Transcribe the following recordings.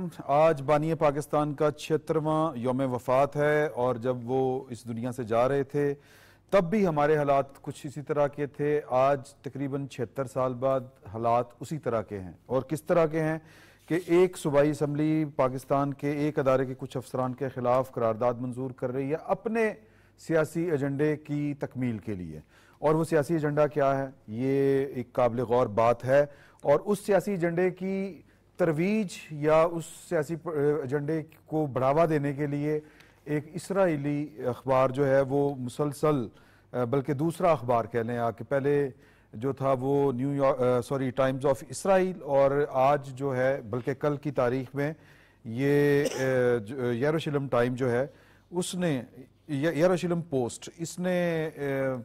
कराम आज बानिय पाकिस्तान का छिहत्तरवा योम वफात है और जब वो इस दुनिया से जा रहे थे तब भी हमारे हालात कुछ इसी तरह के थे आज तकरीबन छिहत्तर साल बाद हालात उसी तरह के हैं और किस तरह के हैं कि एक सूबाई इसम्बली पाकिस्तान के एक अदारे के कुछ अफसरान के ख़िलाफ़ करारदाद मंजूर कर रही है अपने सियासी एजेंडे की तकमील के लिए और वो सियासी एजेंडा क्या है ये एक काबिल गौर बात है और उस सियासी एजेंडे की तरवीज या उस सियासी एजेंडे को बढ़ावा देने के लिए एक इसराइली अखबार जो है वो मुसलसल बल्कि दूसरा अखबार कह लें आके पहले जो था वो New York sorry Times of Israel और आज जो है बल्कि कल की तारीख में ये यरूशलेम टाइम जो है उसने यरूशलेम पोस्ट इसने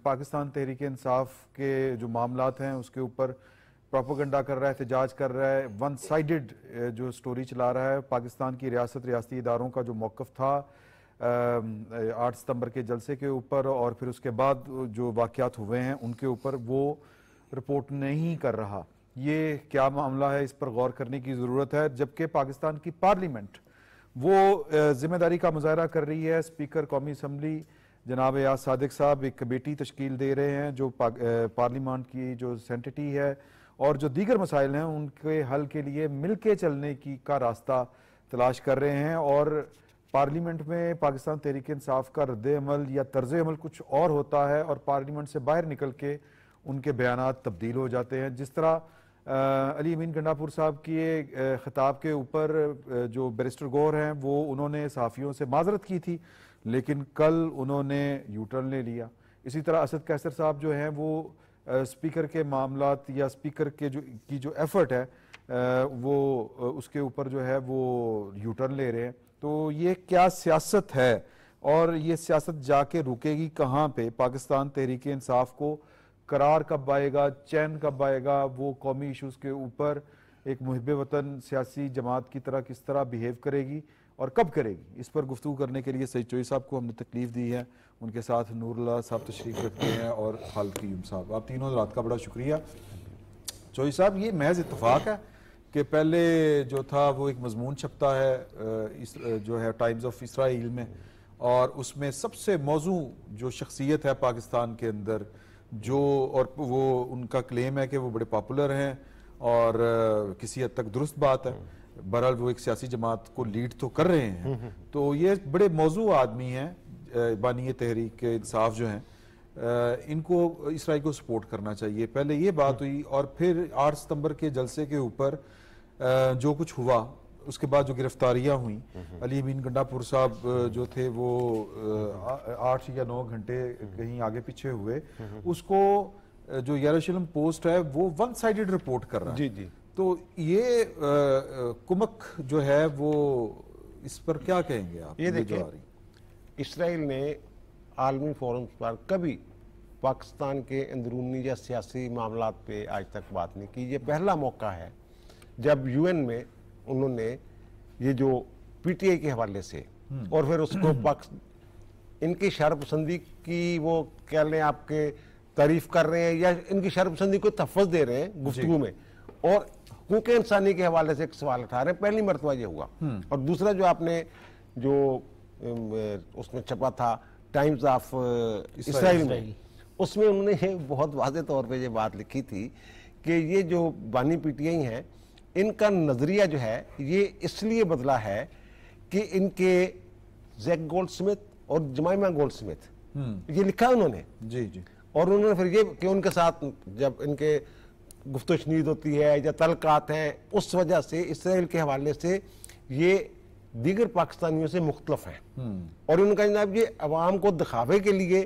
पाकिस्तान तहरीक इंसाफ के जो मामला हैं उसके ऊपर प्रोपोगंडा कर रहा है एहतजाज कर रहा है वन साइडेड जो स्टोरी चला रहा है पाकिस्तान की रियासत रियाती इदारों का जो मौक़ था आठ सितंबर के जलसे के ऊपर और फिर उसके बाद जो वाक़ात हुए हैं उनके ऊपर वो रिपोर्ट नहीं कर रहा ये क्या मामला है इस पर गौर करने की ज़रूरत है जबकि पाकिस्तान की पार्लियामेंट वो जिम्मेदारी का मुजाहरा कर रही है स्पीकर कौमी असम्बली जनाब याद सदक साहब एक कमेटी तश्कील दे रहे हैं जो पार्लियामेंट की जो सेंटिटी है और जो दीगर मसाइल हैं उनके हल के लिए मिल के चलने की का रास्ता तलाश कर रहे हैं और पार्लियामेंट में पाकिस्तान तहरीक इंसाफ का रद्द अमल या तर्ज अमल कुछ और होता है और पार्लियामेंट से बाहर निकल के उनके बयान तब्दील हो जाते हैं जिस तरह अली अमीन गंडापुर साहब के ख़िताब के ऊपर जो बैरिस्टर गौर हैं वो उन्होंने सहाफ़ियों से माजरत की थी लेकिन कल उन्होंने यूटर्न ले लिया इसी तरह असद कैसर साहब जो हैं वो स्पीकर के मामला या स्पीकर के जो की जो एफर्ट है वो उसके ऊपर जो है वो यूटर्न ले रहे हैं तो ये क्या सियासत है और ये सियासत जाके रुकेगी कहाँ पे पाकिस्तान तहरीक इंसाफ को करार कब आएगा चैन कब आएगा वो कौमी इशूज़ के ऊपर एक महब वतन सियासी जमात की तरह किस तरह बिहेव करेगी और कब करेगी इस पर गुफ्तु करने के लिए सही चोई साहब को हमने तकलीफ दी है उनके साथ नूरला साहब तशरीफ़ रखते हैं और खालद कीम साहब आप तीनों रात का बड़ा शुक्रिया चोई साहब ये महज इतफाक़ है कि पहले जो था वो एक मजमून छपता है इस, जो है टाइम्स ऑफ इसराइल में और उसमें सबसे मौजू जो शख्सियत है पाकिस्तान के अंदर जो और वो उनका क्लेम है कि वो बड़े पॉपुलर हैं और किसी हद तक दुरुस्त बात है बहरहाल वो एक सियासी जमात को लीड तो कर रहे हैं हम्म, हम्म। तो ये बड़े मौजू आदमी हैं बानी तहरीक के इंसाफ जो हैं इनको इसराइल को सपोर्ट करना चाहिए पहले ये बात हुई और फिर आठ सितंबर के जलसे के ऊपर जो कुछ हुआ उसके बाद जो गिरफ्तारियां हुई अली अमीन गंडापुर साहब जो थे वो आठ या नौ घंटे कहीं आगे पीछे हुए उसको जो यरूशलेम पोस्ट है वो वन साइडेड रिपोर्ट कर रहा है जी जी तो ये आ, कुमक जो है वो इस पर क्या कहेंगे आप ये देखिए इसराइल ने आलमी फोरम्स पर कभी पाकिस्तान के अंदरूनी या सियासी मामला पे आज तक बात नहीं की ये पहला मौका है जब यूएन में उन्होंने ये जो पीटीआई के हवाले से हम्म। और फिर उसको इनकी शरपसंदी की वो कह लें आपके तारीफ कर रहे हैं या इनकी शरपसंदी को तफज दे रहे हैं गुफ्तु में और हुक इंसानी के हवाले से एक सवाल उठा रहे हैं पहली मरतबा ये हुआ हम्म। और दूसरा जो आपने जो उसमें छपा था टाइम्स ऑफ इसराइल में उसमें उन्होंने बहुत वाजे तौर पर ये बात लिखी थी कि ये जो बानी पीटियाई हैं इनका नज़रिया जो है ये इसलिए बदला है कि इनके जैक गोल्ड स्मिथ और जमाइमा गोल्ड स्मिथ ये लिखा उन्होंने जी जी और उन्होंने फिर ये कि उनके साथ जब इनके गुफ्त शनीद होती है या तलकात हैं उस वजह से इसराइल के हवाले से ये दीगर पाकिस्तानियों से मुख्तलफ हैं हम्म। और उनका जनाब ये अवाम को दिखावे के लिए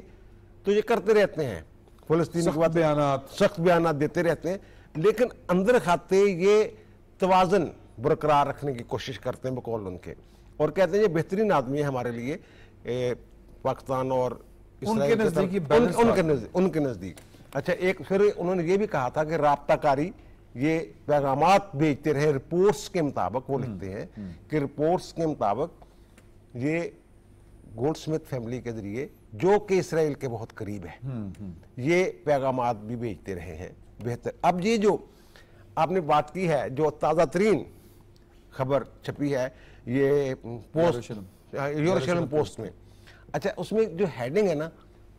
तो ये करते रहते हैं फलस्तीन बयान सख्त बयान देते रहते हैं लेकिन अंदर खाते ये तोज़न बरकरार रखने की कोशिश करते हैं बकौल उनके और कहते हैं ये बेहतरीन आदमी है हमारे लिए पाकिस्तान और उनके नज़दीक उन, उनके नज़दीक अच्छा एक फिर उन्होंने ये भी कहा था कि रबताकारी ये पैगाम भेजते रहे रिपोर्ट्स के मुताबिक वो लिखते हैं कि रिपोर्ट्स के मुताबिक ये गोल्ड स्मिथ फैमिली के जरिए जो कि इसराइल के बहुत करीब है हम्म, हम्म। ये पैगाम भी भेजते रहे हैं बेहतर अब ये जो आपने बात की है जो ताज़ा तरीन खबर छपी है ये पोस्ट यूरोशलम हाँ, पोस्ट में अच्छा उसमें जो हेडिंग है ना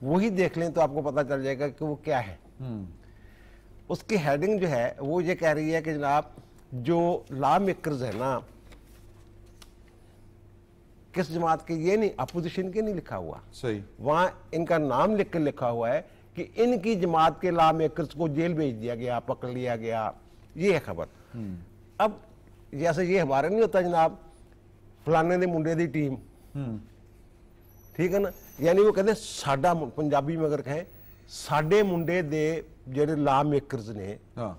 वही देख लें तो आपको पता चल जाएगा कि वो क्या है हम्म। उसकी हेडिंग जो है वो ये कह रही है कि जनाब जो ला मेकर्स है ना किस जमात के ये नहीं अपोजिशन के नहीं लिखा हुआ सही वहां इनका नाम लिख कर लिखा हुआ है कि इनकी जमात के ला मेकर्स को जेल भेज दिया गया पकड़ लिया गया ये है खबर हम्म। अब जैसे ये हमारे नहीं होता जनाब फलाने ने मुंडे की टीम हम्म। ठीक है ना यानी वो कहते साडा पंजाबी में अगर कहें साडे मुंडे ਦੇ ਜਿਹੜੇ ਲਾ ਮੇਕਰਸ ਨੇ ਹਾਂ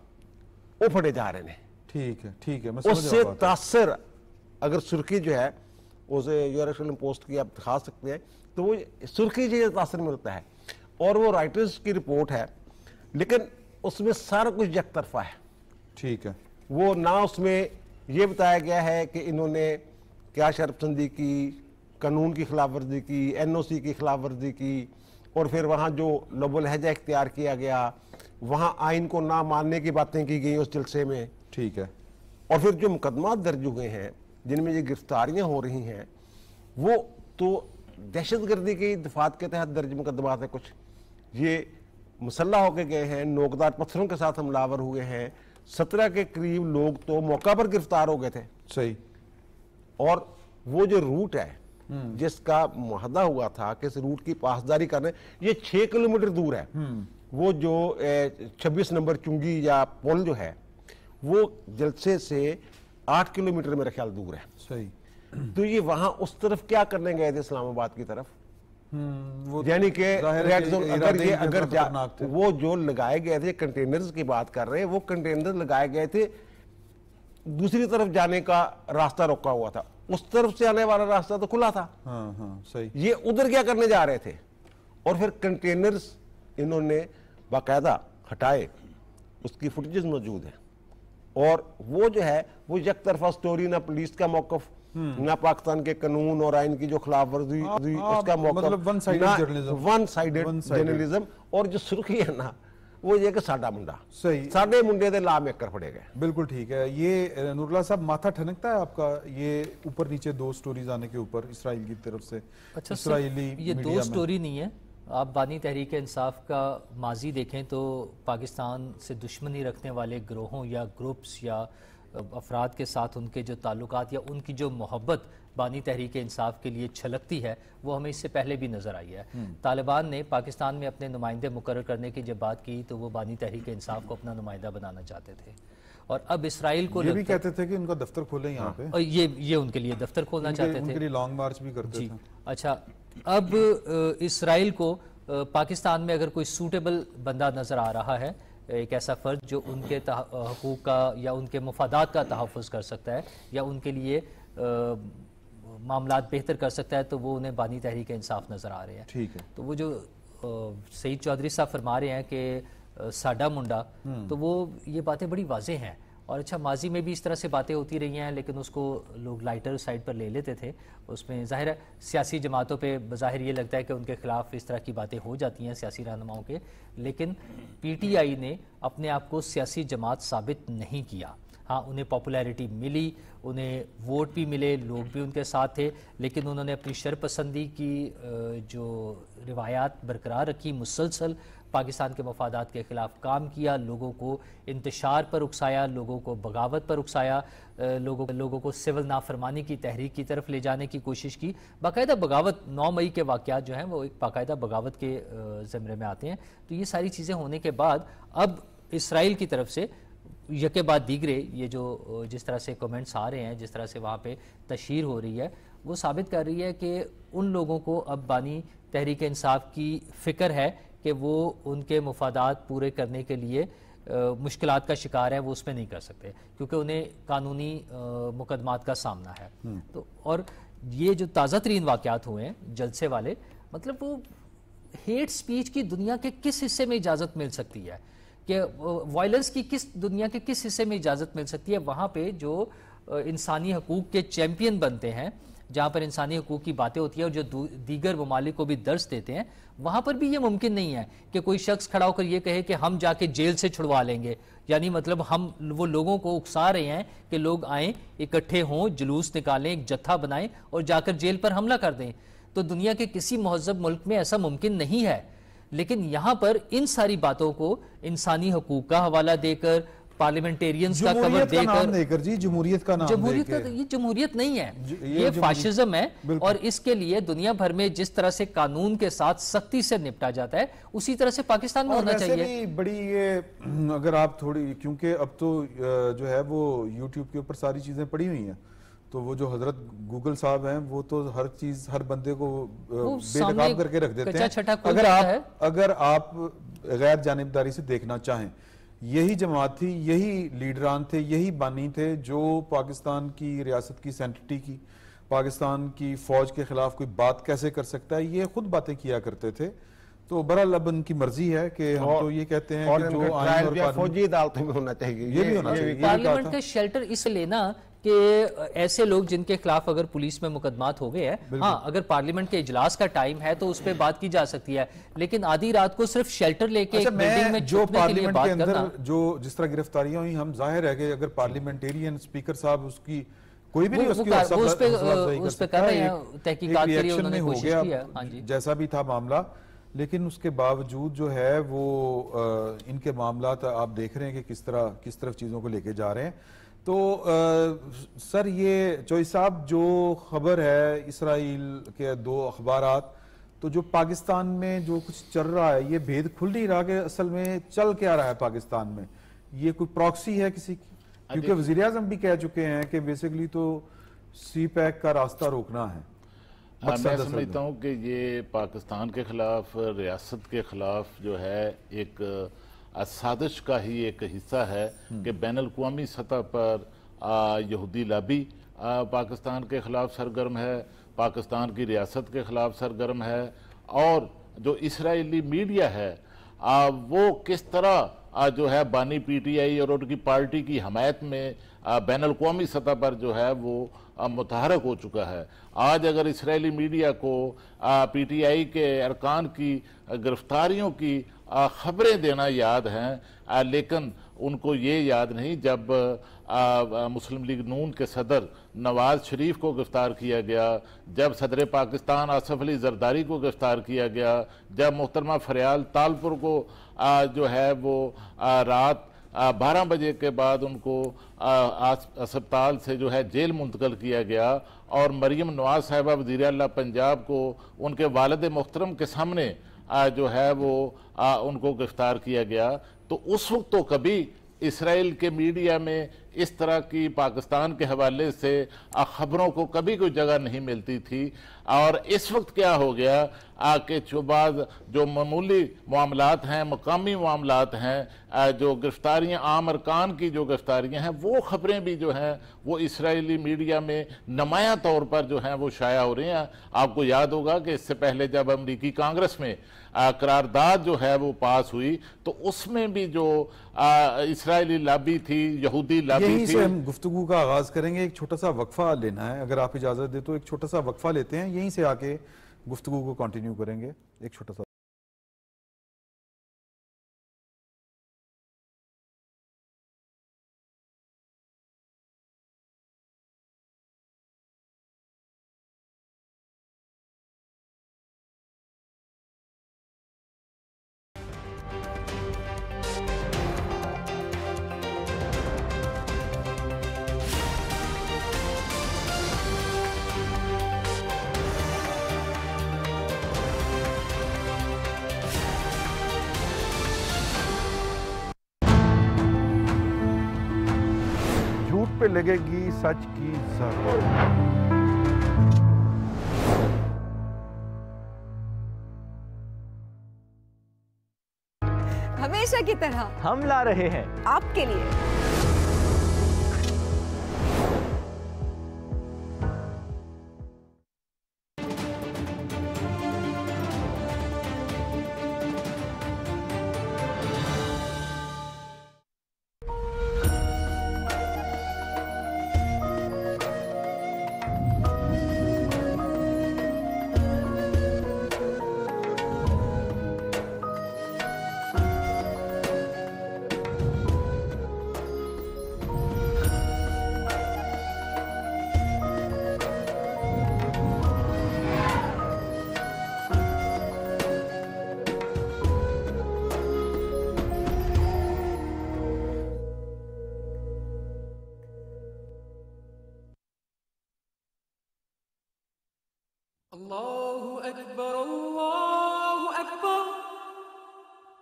ਉਹ ਫੜੇ ਜਾ ਰਹੇ ਨੇ ठीक है ठीक है मैं उससे तासर अगर सुर्खी जो है उसे यूरोशियल में पोस्ट की आप दिखा सकते हैं तो वो सुर्खी जो तासर मिलता है और वो राइटर्स की रिपोर्ट है लेकिन उसमें सारा कुछ एक तरफा है ठीक है वो ना उसमें ये बताया गया है कि इन्होंने क्या शर्पसंदी की कानून की खिलाफ वर्जी की एनओसी की खिलाफवर्जी की और फिर वहाँ जो नबुल लहजा इख्तियार किया गया वहाँ आइन को ना मानने की बातें की गई उस जलसे में ठीक है और फिर जो मुकदमा दर्ज हुए हैं जिनमें ये गिरफ्तारियाँ हो रही हैं वो तो दहशत गर्दी की दफात के तहत दर्ज मुकदमा है कुछ ये मुसल्ला होके गए हैं नोकदार पत्थरों के साथ हमलावर हुए हैं सत्रह के करीब लोग तो मौका पर गिरफ्तार हो गए थे सही और वो जो रूट है हम्म। जिसका मुहदा हुआ था कि इस रूट की पासदारी करने ये छः किलोमीटर दूर है हम्म। वो जो छब्बीस नंबर चुंगी या पुल जो है वो जलसे से आठ किलोमीटर मेरा ख्याल दूर है सही तो ये वहां उस तरफ क्या करने गए थे इस्लामाबाद की तरफ हम्म, यानी कि रेड जोन अगर ये अगर वो जो लगाए गए थे कंटेनर्स की बात कर रहे हैं वो कंटेनर लगाए गए थे दूसरी तरफ जाने का रास्ता रोका हुआ था उस तरफ से आने वाला रास्ता तो खुला था हाँ, हाँ, सही ये उधर क्या करने जा रहे थे और फिर कंटेनर्स इन्होंने बाकायदा हटाए उसकी फुटेज मौजूद है और वो जो है वो एक तरफा स्टोरी ना पुलिस का मौकफ हम्म। ना पाकिस्तान के कानून और आइन की जो खिलाफ वर्जी उसका मौका मतलब वन साइडेड जर्नलिज्म और जो सुर्खी है ना वो ये ਕਿ ਸਾਡਾ ਮੁੰਡਾ ਸਹੀ ਸਾਡੇ ਮੁੰਡੇ ਦੇ ਲਾ ਮੇਕਰ ਫੜੇ ਗਏ बिल्कुल ठीक है ये नूरला साहब माथा ठनकता है आपका ये ऊपर नीचे दो स्टोरीज आने के ऊपर इसराइल की तरफ से अच्छा इसराइली ये दो स्टोरी नहीं है आप बानी तहरीक इंसाफ का माजी देखें तो पाकिस्तान से दुश्मनी रखने वाले ग्रोहों या ग्रुप्स या अफराद के साथ उनके जो ताल्लुकात या उनकी जो मोहब्बत बानी तहरीक इंसाफ के लिए छलकती है वो हमें इससे पहले भी नज़र आई है हम्म। तालिबान ने पाकिस्तान में अपने नुमाइंदे मुकर करने की जब बात की तो वो बानी तहरीक इंसाफ को अपना नुमाइंदा बनाना चाहते थे और अब इसराइल को ये भी कहते थे कि इनका दफ्तर खोले यहाँ हाँ। पे और ये ये उनके लिए दफ्तर खोलना चाहते थे लॉन्ग मार्च भी करते थे अच्छा अब इसराइल को पाकिस्तान में अगर कोई सूटेबल बंदा नज़र आ रहा है एक ऐसा फर्ज जो उनके हकूक़ का या उनके मफादात का तहफ़ कर सकता है या उनके लिए मामला बेहतर कर सकता है तो वो उन्हें बानी तहरीक इंसाफ नज़र आ रहे हैं ठीक है तो वो जो सईद चौधरी साहब फरमा रहे हैं कि साडा मुंडा हम्म। तो वो ये बातें बड़ी वाजह हैं और अच्छा माजी में भी इस तरह से बातें होती रही हैं लेकिन उसको लोग लाइटर साइड पर ले लेते थे उसमें ज़ाहिर सियासी जमातों पे बज़ाहिर ये लगता है कि उनके ख़िलाफ़ इस तरह की बातें हो जाती हैं सियासी रहनुमाओं के लेकिन पीटीआई ने अपने आप को सियासी जमात साबित नहीं किया हाँ उन्हें पॉपुलैरिटी मिली उन्हें वोट भी मिले लोग भी उनके साथ थे लेकिन उन्होंने अपनी शरपसंदी की जो रिवायात बरकरार रखी मुसलसल पाकिस्तान के मफादात के ख़िलाफ़ काम किया लोगों को इंतशार पर उकसाया लोगों को बगावत पर उकसाया लोगों लोगों को सिविल नाफरमानी की तहरीक की तरफ ले जाने की कोशिश की बाकायदा बगावत नौ मई के वाक़ात जो हैं वो एक बाकायदा बगावत के ज़मरे में आते हैं तो ये सारी चीज़ें होने के बाद अब इसराइल की तरफ से यके बाद दीगरे ये जो जिस तरह से कमेंट्स आ रहे हैं जिस तरह से वहाँ पे तशहर हो रही है वो साबित कर रही है कि उन लोगों को अब बानी तहरीक इंसाफ की फ़िक्र है कि वो उनके मफादात पूरे करने के लिए मुश्किल का शिकार है वो उसमें नहीं कर सकते क्योंकि उन्हें कानूनी मुकदमात का सामना है हम्म। तो और ये जो ताज़ा तरीन वाक़ात हुए हैं जलसे वाले मतलब वो हेट स्पीच की दुनिया के किस हिस्से में इजाज़त मिल सकती है कि वायलेंस की किस दुनिया के किस हिस्से में इजाज़त मिल सकती है वहाँ पे जो इंसानी हकूक़ के चैम्पियन बनते हैं जहाँ पर इंसानी हकूक़ की बातें होती है और जो दीगर ममालिक को भी दर्ज देते हैं वहाँ पर भी ये मुमकिन नहीं है कि कोई शख्स खड़ा होकर ये कहे कि हम जाके जेल से छुड़वा लेंगे यानी मतलब हम वो लोगों को उकसा रहे हैं कि लोग आएँ इकट्ठे हों जुलूस निकालें एक जत्था बनाएं और जाकर जेल पर हमला कर दें तो दुनिया के किसी महजब मुल्क में ऐसा मुमकिन नहीं है लेकिन यहाँ पर इन सारी बातों को इंसानी हकूक का हवाला देकर पार्लियामेंटेरियंस का कवर देकर देकर जी जमहूरियत का नाम जमहूरियत का ये जमहूरियत नहीं है ये, ये फाशिज्म है और इसके लिए दुनिया भर में जिस तरह से कानून के साथ सख्ती से निपटा जाता है उसी तरह से पाकिस्तान में होना चाहिए बड़ी ये अगर आप थोड़ी क्योंकि अब तो जो है वो यूट्यूब के ऊपर सारी चीजें पड़ी हुई है तो वो जो हजरत गूगल साहब हैं वो तो हर चीज हर बंदे को बेनकाब करके रख देते हैं अगर आप है। अगर आप गैर जानबदारी से देखना चाहें यही जमात थी यही लीडरान थे यही बानी थे जो पाकिस्तान की रियासत की सेंटिटी की पाकिस्तान की फौज के खिलाफ कोई बात कैसे कर सकता है ये खुद बातें किया करते थे तो बरा अब उनकी मर्जी है कि हम तो ये कहते हैं कि जो और फौजी अदालतों में होना चाहिए ये, ये भी होना चाहिए पार्लियामेंट का शेल्टर इसलिए ना कि ऐसे लोग जिनके खिलाफ अगर पुलिस में मुकदमात हो गए हैं हाँ अगर पार्लियामेंट के इजलास का टाइम है तो उस पर बात की जा सकती है लेकिन आधी रात को सिर्फ शेल्टर लेके अच्छा, जो पार्लियामेंट के, के अंदर जो जिस तरह गिरफ्तारियां हुई हम जाहिर है कि अगर पार्लियामेंटेरियन स्पीकर साहब उसकी कोई भी नहीं हो गया हाँ जैसा भी था मामला लेकिन उसके बावजूद जो है वो इनके मामला आप देख रहे हैं कि किस तरह किस तरफ चीज़ों को लेके जा रहे हैं तो आ, सर ये चोई साहब जो खबर है इसराइल के दो अखबार तो जो पाकिस्तान में जो कुछ चल रहा है ये भेद खुल नहीं रहा कि असल में चल क्या रहा है पाकिस्तान में ये कोई प्रॉक्सी है किसी की हाँ, क्योंकि वजीर अजम भी कह चुके हैं कि बेसिकली तो सी पैक का रास्ता रोकना है हाँ, मैं समझता हूँ कि ये पाकिस्तान के खिलाफ रियासत के खिलाफ जो है एक साजिश का ही एक हिस्सा है हम्म। कि बैन अवी सतह पर यहूदी लाबी पाकिस्तान के ख़िलाफ़ सरगर्म है पाकिस्तान की रियासत के ख़िलाफ़ सरगर्म है और जो इसराइली मीडिया है आ, वो किस तरह आ, जो है बानी पीटीआई और उनकी पार्टी की हमायत में बैन अवी सतह पर जो है वो मुतहरक हो चुका है आज अगर इसराइली मीडिया को पीटीआई के अरकान की गिरफ्तारियों की खबरें देना याद हैं लेकिन उनको ये याद नहीं जब मुस्लिम लीग नून के सदर नवाज शरीफ को गिरफ़्तार किया गया जब सदर पाकिस्तान आसफ़ अली जरदारी को गिरफ़्तार किया गया जब मोहतरमा फरियाल तालपुर को आ, जो है वो आ, रात बारह बजे के बाद उनको अस्पताल से जो है जेल मुंतकल किया गया और मरीम नवाज साहिबा वजीर पंजाब को उनके वालद मोहतरम के सामने जो है वो उनको गिरफ्तार किया गया तो उस वक्त तो कभी इसराइल के मीडिया में इस तरह की पाकिस्तान के हवाले से खबरों को कभी कोई जगह नहीं मिलती थी और इस वक्त क्या हो गया आके चुबाज जो मामूली मामला हैं मकामी मामला हैं जो गिरफ्तारियाँ आम अरकान की जो गिरफ्तारियाँ हैं वो ख़बरें भी जो हैं वो इसराइली मीडिया में नुमाया तौर पर जो हैं वो शाया हो रही हैं आपको याद होगा कि इससे पहले जब अमरीकी कांग्रेस में करारदाद जो है वो पास हुई तो उसमें भी जो इसराइली लाबी थी यहूदी लाबी यहीं से हम गुफ्तु का आगाज करेंगे एक छोटा सा वक्फा लेना है अगर आप इजाजत दे तो एक छोटा सा वक्फा लेते हैं यहीं से आके गुफ्तु को कंटिन्यू करेंगे एक छोटा सा पे लगेगी सच की जरूरत हमेशा की तरह हम ला रहे हैं आपके लिए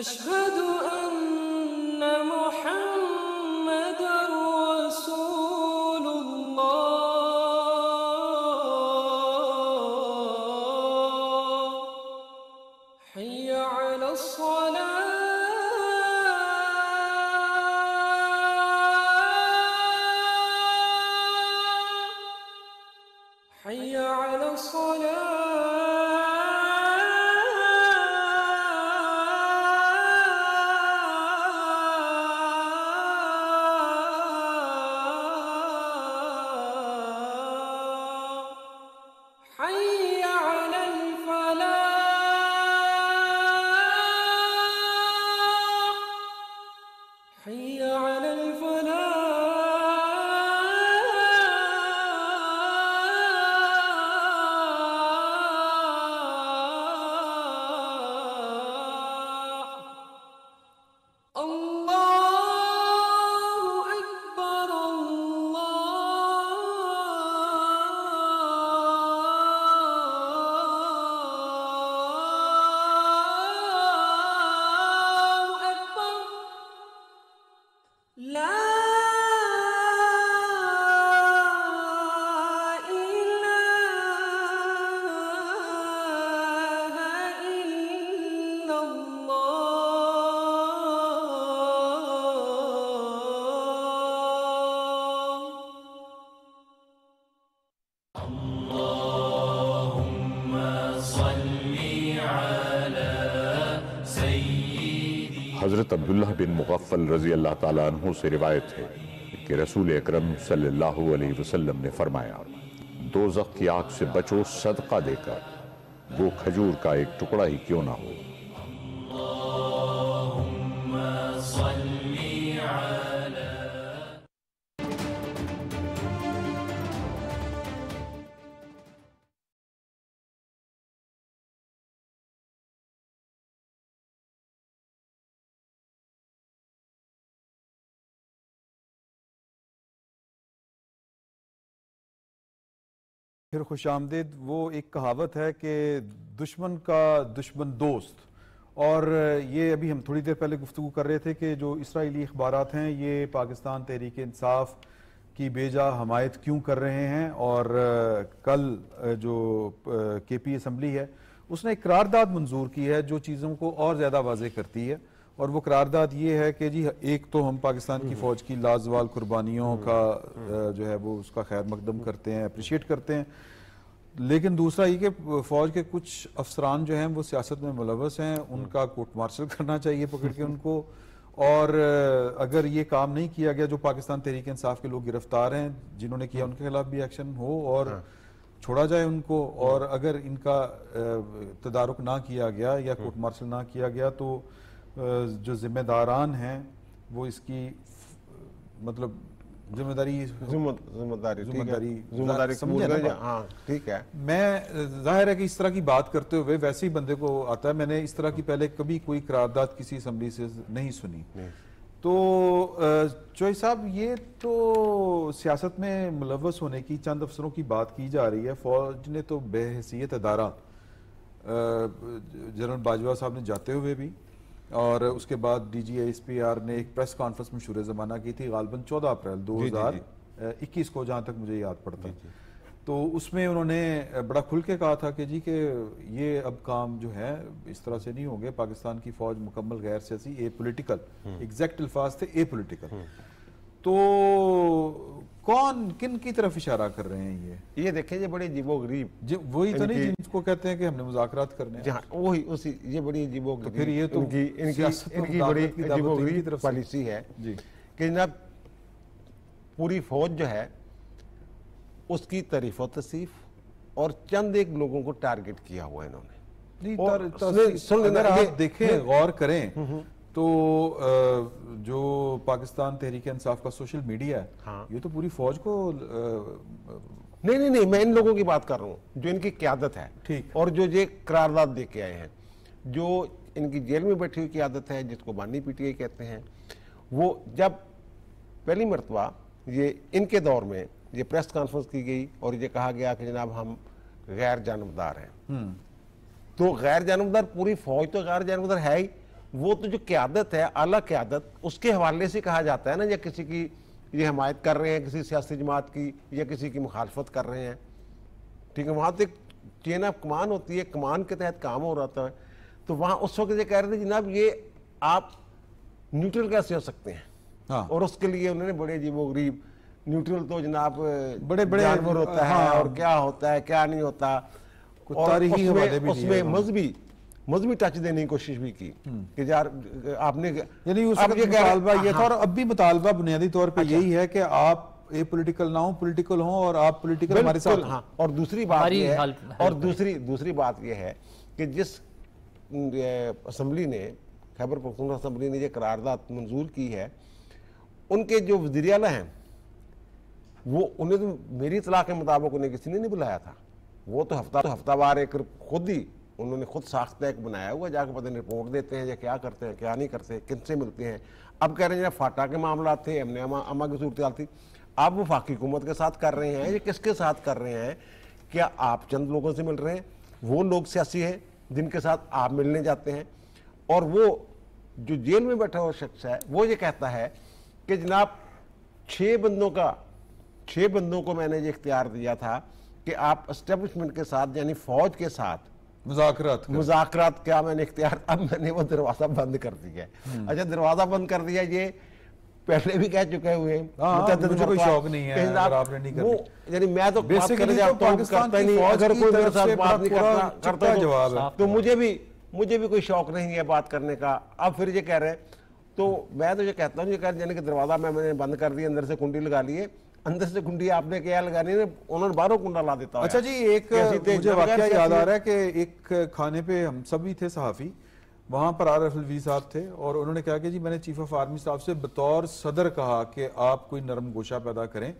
أشهد أن अब्दुल्ला बिन मुगफ़ल रज़ी अल्लाह तु से रिवायत है कि रसूल अक्रम सल्लल्लाहु अलैहि वसल्लम ने फरमाया दो की आग से बचो सदका देकर वो खजूर का एक टुकड़ा ही क्यों ना हो फिर खुश आमदीद वो एक कहावत है कि दुश्मन का दुश्मन दोस्त और ये अभी हम थोड़ी देर पहले गुफ्तु कर रहे थे कि जो इसराइली अखबार हैं ये पाकिस्तान तहरीक इंसाफ की बेजा हमायत क्यों कर रहे हैं और कल जो के पी असम्बली है उसने एक करारदाद मंजूर की है जो चीज़ों को और ज़्यादा वाज करती है और वो करारदाद ये है कि जी एक तो हम पाकिस्तान की हम्म। फ़ौज की लाजवाल हम्म। कुर्बानियों का हम्म। जो है वो उसका खैर मकदम करते हैं अप्रिशिएट करते हैं लेकिन दूसरा ये कि फ़ौज के कुछ अफसरान जो हैं वो सियासत में मुलवस हैं उनका कोर्ट मार्शल करना चाहिए पकड़ के उनको और अगर ये काम नहीं किया गया जो पाकिस्तान तहरीक इंसाफ के लोग गिरफ्तार हैं जिन्होंने किया उनके खिलाफ भी एक्शन हो और हाँ। छोड़ा जाए उनको और अगर इनका तदारक ना किया गया या कोर्ट मार्शल ना किया गया तो जो जिम्मेदारान हैं वो इसकी मतलब जिम्मेदारी जिम्मेदारी हाँ, ठीक है मैं जाहिर है कि इस तरह की बात करते हुए वैसे ही बंदे को आता है मैंने इस तरह की पहले कभी कोई करारदाद किसी असम्बली से नहीं सुनी तो चोई साहब ये तो सियासत में मुलवस होने की चंद अफसरों की बात की जा रही है फौज ने तो बेहसीत अदारा जनरल बाजवा साहब ने जाते हुए भी और उसके बाद D G S P R ने एक प्रेस कॉन्फ्रेंस में शुरू ज़माना की थी गालबन चौदह अप्रैल दो हज़ार इक्कीस को जहाँ तक मुझे याद पड़ता है तो उसमें उन्होंने बड़ा खुल के कहा था कि जी के ये अब काम जो है इस तरह से नहीं होंगे पाकिस्तान की फ़ौज मुकम्मल गैर सियासी ए पोलिटिकल एग्जैक्ट अल्फाज थे ए पोलिटिकल हम्म। तो कौन किन की तरफ इशारा कर रहे हैं ये ये देखे ये बड़े जीवो गरीब वही तो नहीं जिनको कहते हैं कि हमने मुजाकर करने हैं हाँ, वही उसी ये बड़ी जीवो तो फिर ये तो इनकी इनकी, इनकी बड़ी जीवो गरीब पॉलिसी है कि जनाब पूरी फौज जो है उसकी तरीफो तसीफ और चंद एक लोगों को टारगेट किया हुआ इन्होंने सुन लेना देखें गौर करें हम्म, हम्म। तो जो पाकिस्तान तहरीक इंसाफ का सोशल मीडिया है हाँ। ये तो पूरी फौज को नहीं नहीं नहीं मैं इन लोगों की बात कर रहा हूँ जो इनकी क्यादत है ठीक और जो ये करारदाद दे के आए हैं जो इनकी जेल में बैठी हुई की आदत है जिसको बानी पीटीआई कहते हैं वो जब पहली मरतबा ये इनके दौर में ये प्रेस कॉन्फ्रेंस की गई और ये कहा गया कि जनाब हम गैर जानबदार हैं हम्म। तो गैर जानबदार पूरी फौज तो गैर जानबदार है ही वो तो जो क्यादत है अला क्यादत उसके हवाले से कहा जाता है ना या किसी की ये हमायत कर रहे हैं किसी सियासी जमात की या किसी की मुखालफत कर रहे हैं ठीक है वहाँ तो एक चेन ऑफ कमान होती है कमान के तहत काम हो रहा था तो वहाँ उस वक्त ये कह रहे थे जनाब ये आप न्यूट्रल कैसे हो सकते हैं हाँ। और उसके लिए उन्होंने बड़े अजीब गरीब न्यूट्रल तो जनाब बड़े बड़े जानवर होता है हाँ। और क्या होता है क्या नहीं होता उसमें मजहबी मजहबी टच देने की कोशिश भी की हम्म। कि यार आपने यानी उस आप ये मुतालबा ये था हाँ। और अब भी मुतालबा बुनियादी तौर पर अच्छा। यही है कि आप ए पॉलिटिकल ना हो पॉलिटिकल हो और आप पॉलिटिकल हमारे साथ हाँ और दूसरी बात ये है और दूसरी दूसरी बात ये है कि जिस असम्बली ने खैबर पख्तून असम्बली ने ये करारदाद मंजूर की है उनके जो वजीर अला हैं वो उन्हें तो मेरी इतला के मुताबिक उन्हें किसी ने नहीं बुलाया था वो तो हफ्ता तो हफ्तावार एक खुद ही उन्होंने खुद साख्ता एक बनाया हुआ जाकर पता नहीं रिपोर्ट देते हैं या क्या करते हैं क्या नहीं करते किन से मिलते हैं अब कह रहे हैं फाटा के मामला थे हमने अमा अमा की सूरत थी आप वो फाकी हुकूमत के साथ कर रहे हैं या किसके साथ कर रहे हैं क्या आप चंद लोगों से मिल रहे हैं वो लोग सियासी हैं जिनके साथ आप मिलने जाते हैं और वो जो जेल में बैठा हुआ शख्स है वो ये कहता है कि जनाब छः बंदों का छः बंदों को मैंने ये इख्तियार दिया था कि आप इस्टेब्लिशमेंट के साथ यानी फ़ौज के साथ मुजाकरात क्या मैंने इख्तियार अब मैंने वो दरवाज़ा बंद कर दिया है हम्म। अच्छा दरवाज़ा बंद कर दिया ये पहले भी कह चुके हुए तो मुझे भी मुझे भी कोई शौक नहीं है बात करने का अब फिर ये कह रहे हैं तो मैं तो ये कहता हूँ ये कह दरवाज़ा मैं मैंने बंद कर दिया अंदर से कुंडी लगा लिए अंदर से गुंडी आपने क्या लगानी है ओनर बारह कुंडा ला देता अच्छा जी एक मुझे वाक्य याद आ रहा है कि एक खाने पे हम सभी थे सहाफ़ी वहां पर आर एफ वी साहब थे और उन्होंने कहा कि जी मैंने चीफ ऑफ आर्मी साहब से बतौर सदर कहा कि आप कोई नरम गोशा पैदा करें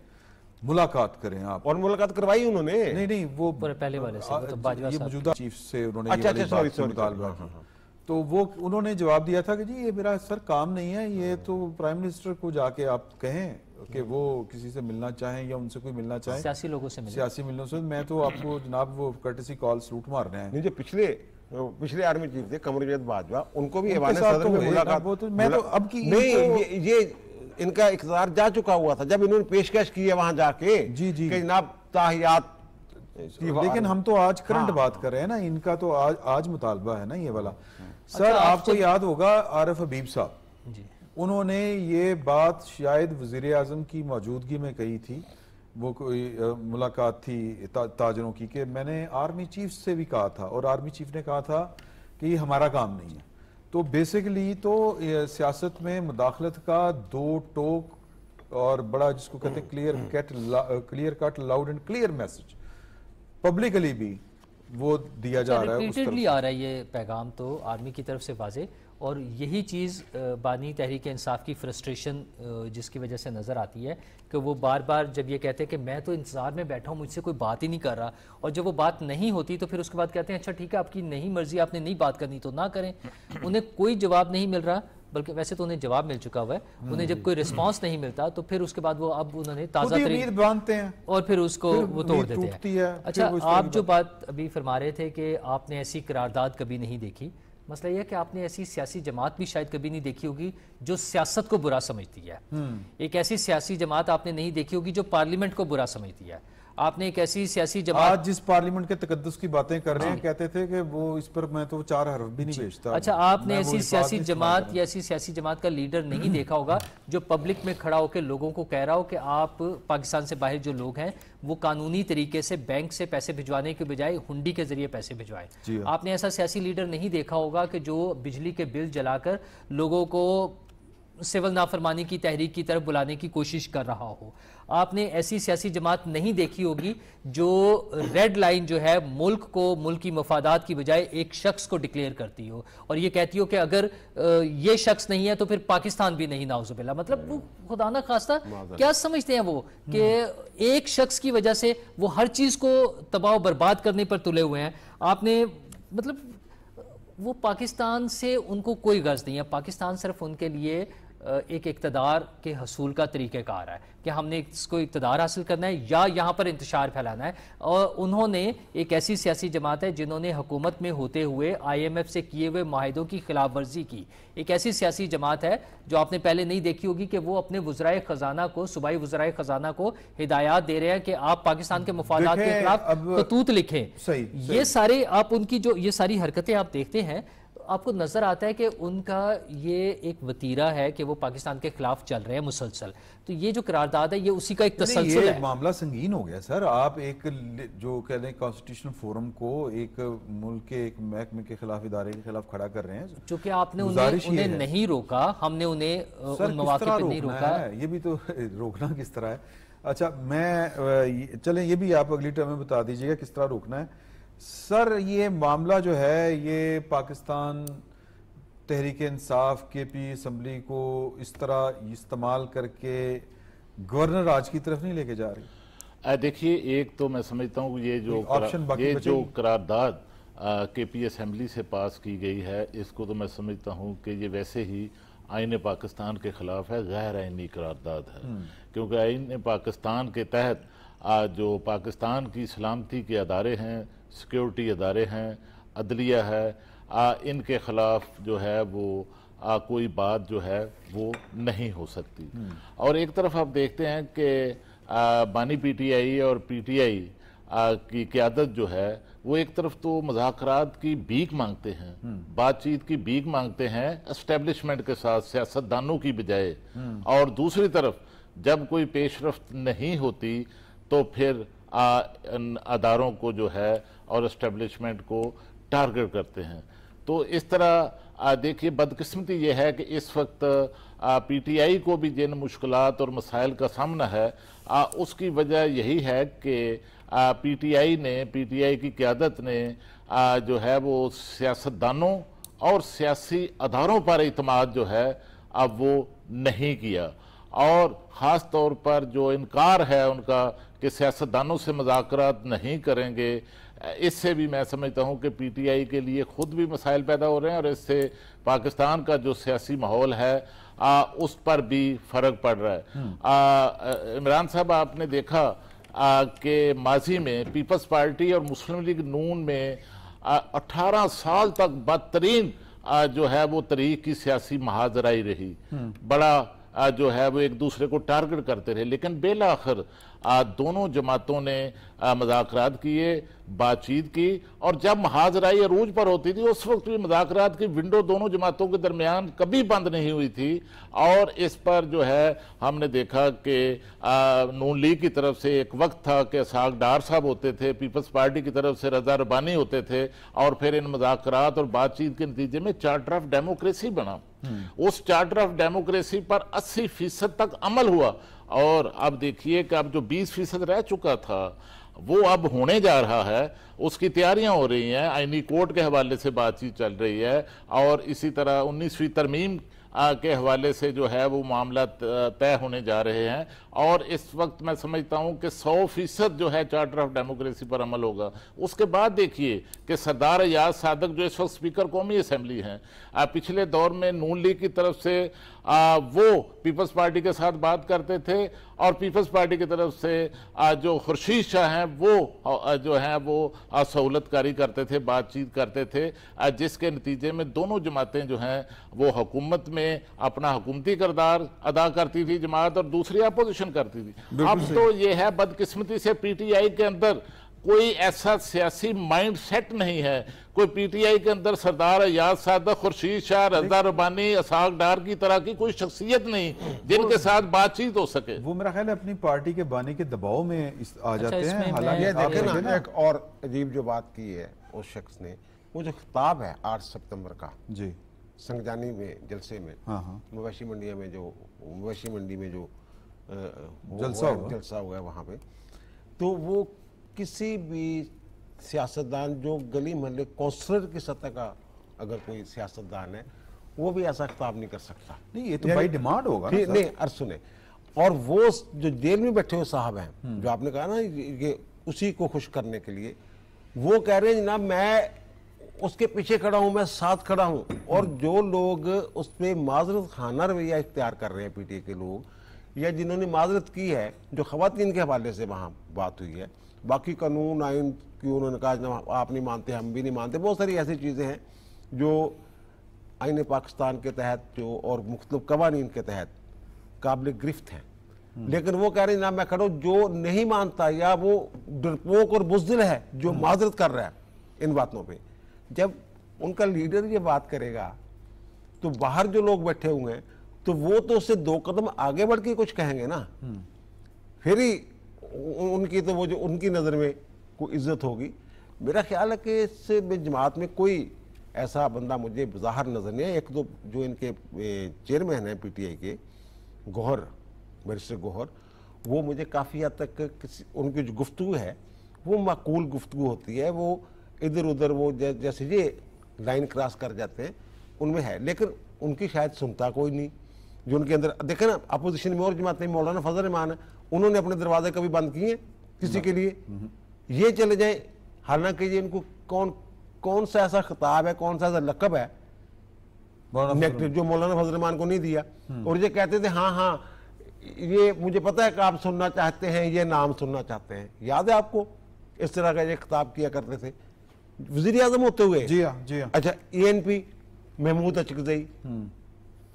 मुलाकात करें आप और मुलाकात करवाई उन्होंने नहीं नहीं वो पहले वाले से तो ये मौजूदा चीफ से उन्होंने अच्छा, अच्छा, सॉरी, सॉरी, हाँ, हाँ, हाँ, तो वो उन्होंने जवाब दिया था कि जी ये मेरा सर काम नहीं है ये तो प्राइम मिनिस्टर को जाके आप कहें कि वो किसी से मिलना चाहें या उनसे कोई मिलना चाहे सियासी लोगों से सियासी मिलने से मैं तो आपको जनाब वो कर्टसी कॉल सूट रहे हैं जो पिछले पिछले आर्मी चीफ थे कमरजद बाजवा उनको भी तो तो मैं तो अब की ये इनका इकतार जा चुका हुआ था जब इन्होंने पेशकश की है वहां जाके जी जी जनाब ताहियात लेकिन हम तो आज करंट हाँ, बात कर रहे हैं ना इनका तो आज आज मुतालबा है ना ये वाला हाँ। सर अच्छा, आपको याद होगा आरफ हबीब साहब उन्होंने ये बात शायद वजीर अजम की मौजूदगी में कही थी वो कोई मुलाकात थी ता, ताजरों की कि मैंने आर्मी चीफ से भी कहा था और आर्मी चीफ ने कहा था कि ये हमारा काम नहीं है तो बेसिकली तो सियासत में मुदाखलत का दो टोक और बड़ा जिसको कहते हैं clear cut clear cut loud and clear message publicly भी वो दिया जा रहा है आ रहा है ये पैगाम तो आर्मी की तरफ से वाजे और यही चीज़ बानी तहरीक इंसाफ की फ्रस्ट्रेशन जिसकी वजह से नज़र आती है कि वो बार बार जब ये कहते हैं कि मैं तो इंतज़ार में बैठा हूँ मुझसे कोई बात ही नहीं कर रहा और जब वो बात नहीं होती तो फिर उसके बाद कहते हैं अच्छा ठीक है आपकी नहीं मर्जी आपने नहीं बात करनी तो ना करें उन्हें कोई जवाब नहीं मिल रहा बल्कि वैसे तो उन्हें जवाब मिल चुका हुआ है हम्म। उन्हें जब कोई रिस्पांस नहीं मिलता तो फिर उसके बाद वो अब उन्होंने ताज़ा उम्मीद बांधते हैं और फिर उसको फिर वो तोड़ देते हैं अच्छा आप जो बात अभी फरमा रहे थे कि आपने ऐसी करारदाद कभी नहीं देखी मसला यह है कि आपने ऐसी सियासी जमात भी शायद कभी नहीं देखी होगी जो सियासत को बुरा समझती है हम्म। एक ऐसी सियासी जमात आपने नहीं देखी होगी जो पार्लियामेंट को बुरा समझती है आपने एक ऐसी सियासी जमात आज जिस पार्लियामेंट के तकदस की बातें कर रहे हैं कहते थे कि वो इस पर मैं तो चार हरफ भी नहीं भेजता अच्छा आपने ऐसी सियासी जमात या ऐसी सियासी जमात का लीडर नहीं देखा होगा जो पब्लिक में खड़ा होकर लोगों को कह रहा हो कि आप पाकिस्तान से बाहर जो लोग हैं वो कानूनी तरीके से बैंक से पैसे भिजवाने के बजाय हुंडी के जरिए पैसे भिजवाए आपने ऐसा सियासी लीडर नहीं देखा होगा कि जो बिजली के बिल जलाकर लोगों को सिविल नाफरमानी की तहरीक की तरफ बुलाने की कोशिश कर रहा हो आपने ऐसी सियासी जमात नहीं देखी होगी जो रेड लाइन जो है मुल्क को मुल्क की मफादात की बजाय एक शख्स को डिक्लेयर करती हो और ये कहती हो कि अगर ये शख्स नहीं है तो फिर पाकिस्तान भी नहीं नाउजुबिल्ला मतलब वो खुदा ना खास्ता क्या समझते हैं वो कि एक शख्स की वजह से वो हर चीज़ को तबाह बर्बाद करने पर तुले हुए हैं आपने मतलब वो पाकिस्तान से उनको कोई गर्ज नहीं है पाकिस्तान सिर्फ उनके लिए एक इकतदार के हसूल का तरीक़ेकार है कि हमने इसको इकतदार हासिल करना है या यहाँ पर इंतशार फैलाना है और उन्होंने एक ऐसी सियासी जमात है जिन्होंने हुकूमत में होते हुए आई एम एफ से किए हुए माहिदों की खिलाफ वर्जी की एक ऐसी सियासी जमात है जो आपने पहले नहीं देखी होगी कि वो अपने वज्राय ख़जाना को सूबाई वज्राय ख़जाना को हिदायत दे रहे हैं कि आप पाकिस्तान के मफादात के खिलाफ खतूत लिखें ये सारे आप उनकी जो ये सारी हरकतें आप देखते हैं आपको नज़र आता है कि उनका ये एक वतीरा है कि वो पाकिस्तान के खिलाफ चल रहे हैं मुसलसल तो ये जो करारदाद है ये उसी का एक तसलसल है मामला संगीन हो गया सर आप एक जो कह लें कॉन्स्टिट्यूशन फोरम को एक मुल्क के एक महकमे के खिलाफ इदारे के खिलाफ खड़ा कर रहे हैं चूंकि आपने उन्हें, नहीं रोका हमने उन्हें उन मौाक़े पर नहीं रोका ये भी तो रोकना किस तरह है अच्छा मैं चलें ये भी आप अगली टर्म में बता दीजिएगा किस तरह रोकना है सर ये मामला जो है ये पाकिस्तान तहरीक इंसाफ के पी असम्बली को इस तरह इस्तेमाल करके गवर्नर आज की तरफ नहीं लेके जा रही देखिए एक तो मैं समझता हूँ ये जो ऑप्शन ये जो करारदाद के पी असम्बली से पास की गई है इसको तो मैं समझता हूँ कि ये वैसे ही आइन पाकिस्तान के ख़िलाफ़ है गैर आइनी करारदाद है हम्म। क्योंकि आइन पाकिस्तान के तहत जो पाकिस्तान की सलामती के अदारे हैं सिक्योरिटी अदारे हैं अदलिया है आ, इनके ख़िलाफ़ जो है वो आ, कोई बात जो है वो नहीं हो सकती हम्म। और एक तरफ आप देखते हैं कि बानी पीटीआई और पीटीआई की क्यादत जो है वो एक तरफ तो मुजाकर की भीख मांगते हैं हम्म। बातचीत की भीख मांगते हैं इस्टेब्लिशमेंट के साथ सियासतदानों की बजाय हम्म। और दूसरी तरफ जब कोई पेशरफ नहीं होती तो फिर आ, इन अदारों को जो है और इस्टेब्लिशमेंट को टारगेट करते हैं तो इस तरह देखिए बदकिस्मती ये है कि इस वक्त पीटीआई को भी जिन मुश्किल और मसाइल का सामना है आ, उसकी वजह यही है कि पीटीआई ने पीटीआई की क्यादत ने आ, जो है वो सियासतदानों और सियासी अदारों पर अतमाद जो है अब वो नहीं किया और ख़ास तौर पर जो इनकार है उनका कि सियासतदानों से मजाक नहीं करेंगे इससे भी मैं समझता हूँ कि पी टी आई के लिए ख़ुद भी मसाइल पैदा हो रहे हैं और इससे पाकिस्तान का जो सियासी माहौल है आ, उस पर भी फ़र्क पड़ रहा है हम्म। इमरान साहब आपने देखा कि माजी में पीपल्स पार्टी और मुस्लिम लीग नून में अठारह साल तक बदतरीन जो है वो तरीक की सियासी महाजराई रही हम्म। बड़ा जो है वो एक दूसरे को टारगेट करते रहे लेकिन बेल आखिर दोनों जमातों ने मजाक किए बातचीत की और जब महाजराई अरूज पर होती थी उस वक्त भी मजाक की विंडो दोनों जमातों के दरमियान कभी बंद नहीं हुई थी और इस पर जो है हमने देखा कि नून लीग की तरफ से एक वक्त था कि साग डार साहब होते थे पीपल्स पार्टी की तरफ से रजा रबानी होते थे और फिर इन मजाक और बातचीत के नतीजे में चार्टर ऑफ डेमोक्रेसी बना हम्म। उस चार्टर ऑफ डेमोक्रेसी पर 80 फीसद तक अमल हुआ और अब देखिए कि अब जो 20 फीसद रह चुका था वो अब होने जा रहा है उसकी तैयारियां हो रही हैं आईनी कोर्ट के हवाले से बातचीत चल रही है और इसी तरह उन्नीसवीं तरमीम के हवाले से जो है वो मामला तय होने जा रहे हैं और इस वक्त मैं समझता हूं कि 100 फीसद जो है चार्टर ऑफ डेमोक्रेसी पर अमल होगा उसके बाद देखिए कि सरदार याद सादक जो इस वक्त स्पीकर कौमी असम्बली हैं पिछले दौर में नून लीग की तरफ से आ, वो पीपल्स पार्टी के साथ बात करते थे और पीपल्स पार्टी की तरफ से आ, जो खुर्शीद शाह हैं वो आ, जो हैं वो सहूलतकारी करते थे बातचीत करते थे जिसके नतीजे में दोनों जमातें जो हैं वो हुकूमत में अपना हुकूमती करदार अदा करती थी जमात और दूसरी अपोजिशन ऑपोजिशन करती थी अब तो ये है बदकिस्मती से पीटीआई के अंदर कोई ऐसा सियासी माइंड सेट नहीं है कोई पीटीआई के अंदर सरदार अयाज सादक खुर्शीद शाह रजा रबानी असाक डार की तरह की कोई शख्सियत नहीं जिनके साथ बातचीत हो सके वो मेरा ख्याल है अपनी पार्टी के बाने के दबाव में इस, आ अच्छा, जाते हैं हालांकि देखें ना एक और अजीब जो बात की है उस शख्स ने वो जो खिताब है आठ सितम्बर का जी संगजानी में जलसे में हाँ, हाँ। मवेशी मंडिया में जो मवेशी मंडी में जो जलसा जलसा हुआ है वहाँ पे तो वो किसी भी सियासतदान जो गली महल्ले कौंसलर की सतह का अगर कोई सियासतदान है वो भी ऐसा खिताब नहीं कर सकता नहीं ये तो भाई डिमांड होगा नहीं, नहीं अर्ज सुने और वो जो जेल में बैठे हुए साहब हैं हम्म। जो आपने कहा ना ये उसी को खुश करने के लिए वो कह रहे हैं जनाब मैं उसके पीछे खड़ा हूँ मैं साथ खड़ा हूँ और जो लोग उस पर माजरत खाना रवैया इख्तियार कर रहे हैं पीटीए के लोग या जिन्होंने माजरत की है जो खुतिन के हवाले से वहाँ बात हुई है बाकी कानून आयन की उन्होंने कहा आप नहीं मानते हम भी नहीं मानते बहुत सारी ऐसी चीज़ें हैं जो आइन पाकिस्तान के तहत जो और मुख्तलिफ कवानीन के तहत काबिल गिरफ्त हैं हम्म। लेकिन वो कह रहे हैं ना मैं करो जो नहीं मानता या वो डरपोक और बुजदिल है जो हम्म। माजरत कर रहा है इन बातों पे जब उनका लीडर ये बात करेगा तो बाहर जो लोग बैठे हुए हैं तो वो तो उससे दो कदम आगे बढ़ के कुछ कहेंगे ना हम्म। फिर ही उनकी तो वो जो उनकी नज़र में कोई इज्जत होगी मेरा ख्याल है कि इस जमात में कोई ऐसा बंदा मुझे बाहर नज़र नहीं है एक तो जो इनके चेयरमैन हैं पीटीआई के गौहर मिनिस्टर गौहर वो मुझे काफ़ी हद तक किसी उनकी जो गुफ्तु है वो माकूल गुफ्तु होती है वो इधर उधर वो जैसे ये लाइन क्रॉस कर जाते हैं उनमें है लेकिन उनकी शायद सुनता कोई नहीं जो उनके अंदर देखे ना अपोजिशन में और नहीं मौलाना फजल रहमान उन्होंने अपने दरवाजे कभी बंद किए किसी के लिए हम्म, हम्म। ये चले जाए हालांकि ये इनको कौन कौन सा ऐसा खिताब है कौन सा ऐसा लकब है जो मौलाना फजल रमान को नहीं दिया हम्म। और ये कहते थे हाँ हाँ ये मुझे पता है कि आप सुनना चाहते हैं ये नाम सुनना चाहते हैं याद है आपको इस तरह का ये खिताब किया करते थे वजीर आजम होते हुए जी हाँ, जी हाँ। अच्छा A N P Mahmood Achakzai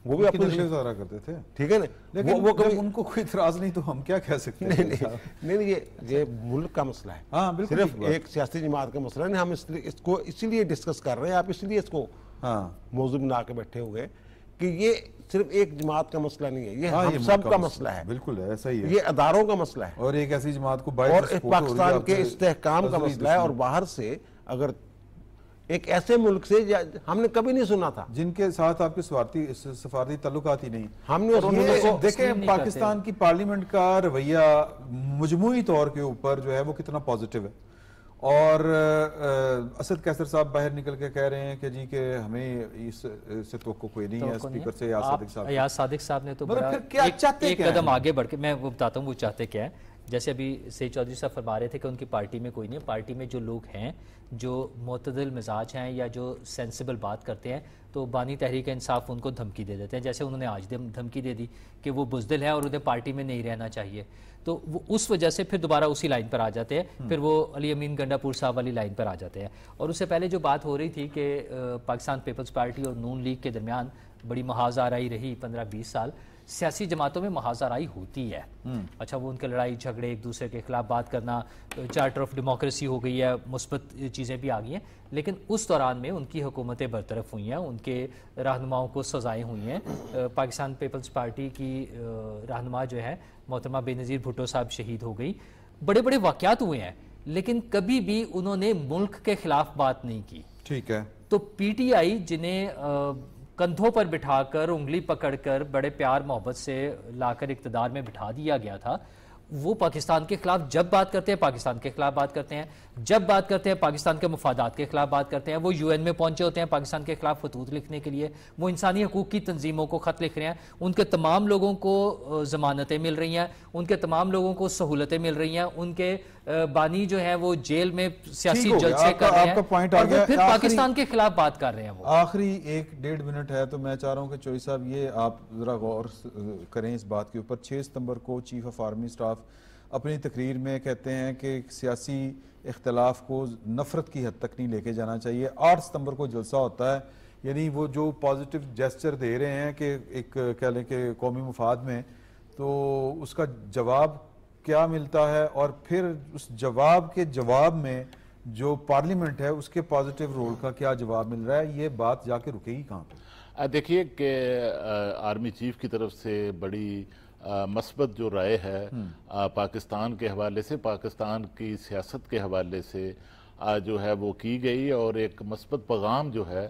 वो भी अपोजिशन तो सारा करते थे ठीक है ना लेकिन वो, वो कभी उनको कोई इतराज नहीं तो हम क्या कह सकते नहीं नहीं, नहीं नहीं ये ये मुल्क का मसला है हाँ बिल्कुल सिर्फ एक सियासी जमात का मसला नहीं हम इसलिए इसको इसीलिए डिस्कस कर रहे हैं आप इसलिए इसको हाँ मौजूद बना के बैठे हुए कि ये सिर्फ एक जमात का मसला नहीं है ये हाँ, हम सब का मसला है बिल्कुल है ऐसा ही है ये अदारों का मसला है और एक ऐसी जमात को और पाकिस्तान के इस्तेकाम का मसला है और बाहर से अगर एक ऐसे मुल्क से हमने कभी नहीं सुना था जिनके साथ आपके स्वार्थी सफारती तल्लुक ही नहीं हमने देखें पाकिस्तान की पार्लियामेंट का रवैया मजमू तौर के ऊपर जो है वो कितना पॉजिटिव है और असद कैसर साहब बाहर निकल के कह रहे हैं कि जी के हमें इस से तो को कोई नहीं तो है स्पीकर से याद सादिक साहब साहब ने तो मतलब क्या चाहते एक कदम आगे बढ़ के मैं वो बताता हूँ वो चाहते क्या है जैसे अभी सईद चौधरी साहब फरमा रहे थे कि उनकी पार्टी में कोई नहीं पार्टी में जो लोग हैं जो मतदल मिजाज हैं या जो सेंसिबल बात करते हैं तो बानी तहरीक इंसाफ उनको धमकी दे देते हैं जैसे उन्होंने आज धमकी दे दी कि वो बुजदिल है और उन्हें पार्टी में नहीं रहना चाहिए तो वो उस वजह से फिर दोबारा उसी लाइन पर आ जाते हैं हम्म। फिर वो अली अमीन गंडापुर साहब वाली लाइन पर आ जाते हैं और उससे पहले जो बात हो रही थी कि पाकिस्तान पीपल्स पार्टी और नून लीग के दरमियान बड़ी महाज रही रही पंद्रह बीस साल सियासी जमातों में महाजाराई होती है हम्म। अच्छा वो उनके लड़ाई झगड़े एक दूसरे के खिलाफ बात करना चार्टर ऑफ डेमोक्रेसी हो गई है मुस्बत चीज़ें भी आ गई हैं लेकिन उस दौरान में उनकी हुकूमतें बरतरफ हुई हैं उनके रहनुमाओं को सजाएं हुई हैं पाकिस्तान पीपल्स पार्टी की रहनुमा जो है मोहतरमा बेनज़ीर भुटो साहब शहीद हो गई बड़े बड़े वाक़ात हुए हैं लेकिन कभी भी उन्होंने मुल्क के खिलाफ बात नहीं की ठीक है तो पीटीआई जिन्हें कंधों पर बिठाकर उंगली पकड़कर बड़े प्यार मोहब्बत से लाकर इकतदार में बिठा दिया गया था वो पाकिस्तान के खिलाफ जब बात करते हैं पाकिस्तान के खिलाफ बात करते हैं जब बात करते हैं पाकिस्तान के मफादात के खिलाफ बात करते हैं वो यूएन में पहुंचे होते हैं पाकिस्तान के खिलाफ खतूत लिखने के लिए वो इंसानी हकूक़ की तंजीमों को ख़त लिख रहे हैं उनके तमाम लोगों को ज़मानतें मिल रही हैं उनके तमाम लोगों को सहूलतें मिल रही हैं उनके बानी जो है वो जेल में सियासी जलसे कर रहे हैं और वो फिर पाकिस्तान के खिलाफ बात कर रहे हैं वो आखिरी एक डेढ़ मिनट है तो मैं चाह रहा हूँ कि चोरी साहब ये आप ज़रा गौर करें इस बात के ऊपर छः सितम्बर को चीफ ऑफ आर्मी स्टाफ अपनी तकरीर में कहते हैं कि सियासी इख्तलाफ को नफरत की हद तक नहीं लेके जाना चाहिए आठ सितम्बर को जलसा होता है यानी वो जो पॉजिटिव जेस्चर दे रहे हैं कि एक कह लें कि कौमी मफाद में तो उसका जवाब क्या मिलता है और फिर उस जवाब के जवाब में जो पार्लियामेंट है उसके पॉजिटिव रोल का क्या जवाब मिल रहा है ये बात जाके रुकेगी कहाँ देखिए कि आर्मी चीफ की तरफ से बड़ी मस्बत जो राय है आ, हम्म। पाकिस्तान के हवाले से पाकिस्तान की सियासत के हवाले से आ, जो है वो की गई और एक मस्बत पैगाम जो है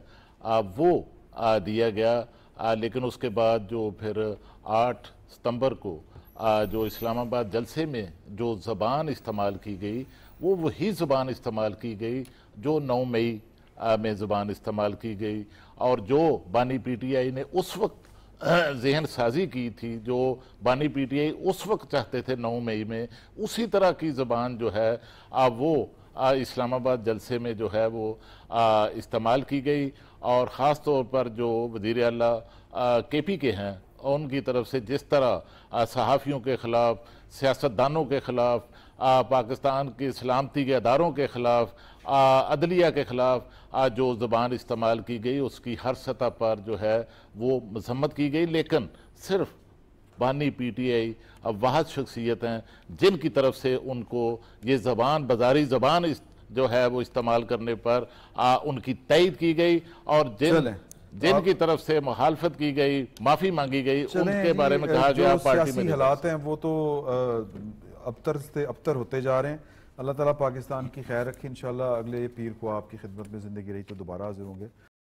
आ, वो दिया गया लेकिन उसके बाद जो फिर आठ सितंबर को जो इस्लामाबाद जलसे में जो ज़बान इस्तेमाल की गई वो वही ज़बान इस्तेमाल की गई जो नौ मई में ज़बान इस्तेमाल की गई और जो बानी पी टी आई ने उस वक्त जहन साजी की थी जो बानी पी टी आई उस वक्त चाहते थे नौ मई में उसी तरह की ज़बान जो है आ वो इस्लामाबाद जलसे में जो है वो इस्तेमाल की गई और ख़ास तौर पर जो वजीर अला के पी के हैं उनकी तरफ से जिस तरह सहाफ़ियों के ख़िलाफ़ सियासतदानों के ख़िलाफ़ पाकिस्तान के सलामती के अदारों के ख़िलाफ़ अदलिया के ख़िलाफ़ जो ज़बान इस्तेमाल की गई उसकी हर सतह पर जो है वो मजम्मत की गई लेकिन सिर्फ बानी पी टी आई अब वाहद शख्सियत हैं जिनकी तरफ से उनको ये ज़बान बाजारी ज़बान जो है वो इस्तेमाल करने पर आ, उनकी तयद की गई और जिन जिनकी तरफ से मुखालफत की गई माफी मांगी गई उनके बारे में कहा गया पार्टी में हालात हैं वो तो अबतर से अबतर होते जा रहे हैं अल्लाह ताला पाकिस्तान की खैर रखे इन अगले पीर को आपकी खिदमत में ज़िंदगी रही तो दोबारा हाजिर होंगे